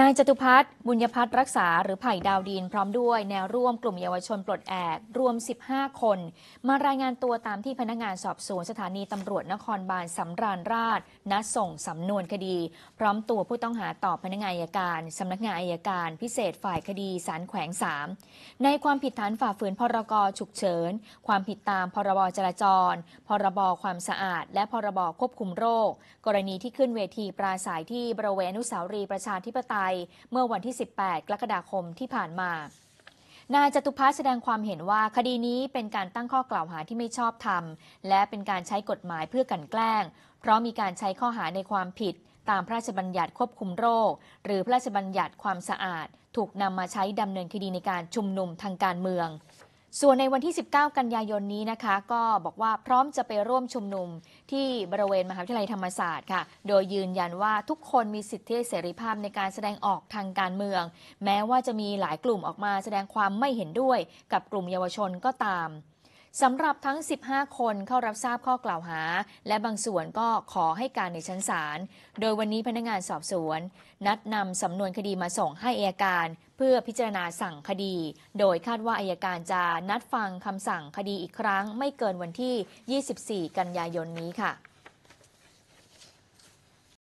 นายจตุพัฒน์บุญยพัฒน์รักษาหรือไผ่ดาวดิน พร้อมด้วย แนวร่วมกลุ่มเยาวชนปลดแอก รวม 15 คน มารายงานตัวตามที่พนักงานสอบสวนสถานีตำรวจนครบาลสำราญราชนัดส่งสำนวนคดี พร้อมตัวผู้ต้องหาต่อพนักงานอายการสำนักงานอายการ พิเศษฝ่ายคดีสารแขวง3ในความผิดฐานฝ่าฝืนพรกฉุกเฉินความผิดตามพรบจราจรพรบความสะอาด และพรบควบคุมโรค กรณีที่ขึ้นเวทีปราศัยที่บริเวณอนุสาวรีย์ประชาธิปไตยเมื่อวันที่ 18 กรกฎาคมที่ผ่านมา นายจตุพัฒน์แสดงความเห็นว่า คดีนี้เป็นการตั้งข้อกล่าวหาที่ไม่ชอบธรรม และเป็นการใช้กฎหมายเพื่อกันแกล้ง เพราะมีการใช้ข้อหาในความผิด ตามพระราชบัญญัติควบคุมโรค หรือพระราชบัญญัติความสะอาด ถูกนำมาใช้ดำเนินคดีในการชุมนุมทางการเมืองส่วนในวันที่ 19 กันยายนนี้นะคะ ก็บอกว่าพร้อมจะไปร่วมชุมนุมที่บริเวณมหาวิทยาลัยธรรมศาสตร์ค่ะ โดยยืนยันว่าทุกคนมีสิทธิเสรีภาพในการแสดงออกทางการเมือง แม้ว่าจะมีหลายกลุ่มออกมาแสดงความไม่เห็นด้วย กับกลุ่มเยาวชนก็ตามสำหรับทั้ง 15 คนเข้ารับทราบข้อกล่าวหา และบางส่วนก็ขอให้การในชั้นศาล โดยวันนี้พนักงานสอบสวน นัดนำสำนวนคดีมาส่งให้อัยการ เพื่อพิจารณาสั่งคดี โดยคาดว่าอัยการจะนัดฟังคำสั่งคดีอีกครั้ง ไม่เกินวันที่ 24 กันยายนนี้ค่ะ